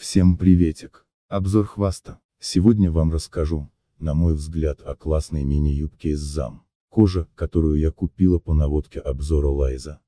Всем приветик! Обзор хваста. Сегодня вам расскажу, на мой взгляд, о классной мини-юбке из зам. Кожа, которую я купила по наводке обзора Лайза.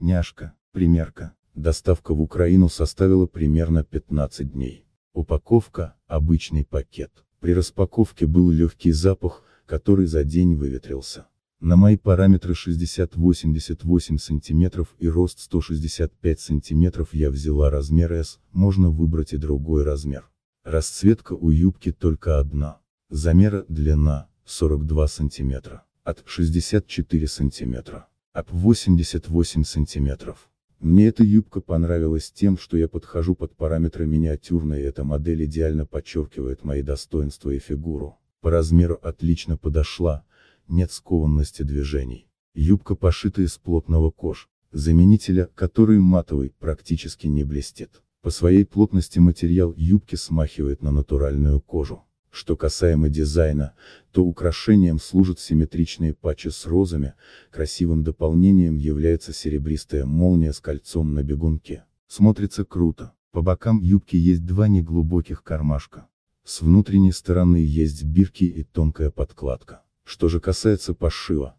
Няшка, примерка. Доставка в Украину составила примерно 15 дней. Упаковка, обычный пакет. При распаковке был легкий запах, который за день выветрился. На мои параметры 60-88 см и рост 165 см я взяла размер S, можно выбрать и другой размер. Расцветка у юбки только одна. Замера, длина, 42 см. От 64 см. Об 88 см. Мне эта юбка понравилась тем, что я подхожу под параметры миниатюрной, и эта модель идеально подчеркивает мои достоинства и фигуру. По размеру отлично подошла, нет скованности движений. Юбка пошита из плотного кож, заменителя, который матовый, практически не блестит. По своей плотности материал юбки смахивает на натуральную кожу. Что касаемо дизайна, то украшением служат симметричные патчи с розами, красивым дополнением является серебристая молния с кольцом на бегунке. Смотрится круто. По бокам юбки есть два неглубоких кармашка. С внутренней стороны есть бирки и тонкая подкладка. Что же касается пошива,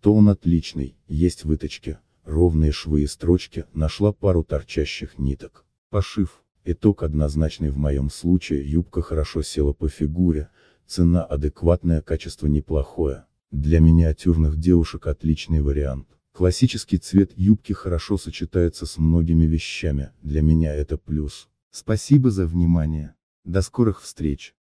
то он отличный, есть выточки, ровные швы и строчки, нашла пару торчащих ниток. Пошив. Итог однозначный в моем случае, юбка хорошо села по фигуре, цена адекватная, качество неплохое. Для миниатюрных девушек отличный вариант. Классический цвет юбки хорошо сочетается с многими вещами, для меня это плюс. Спасибо за внимание. До скорых встреч.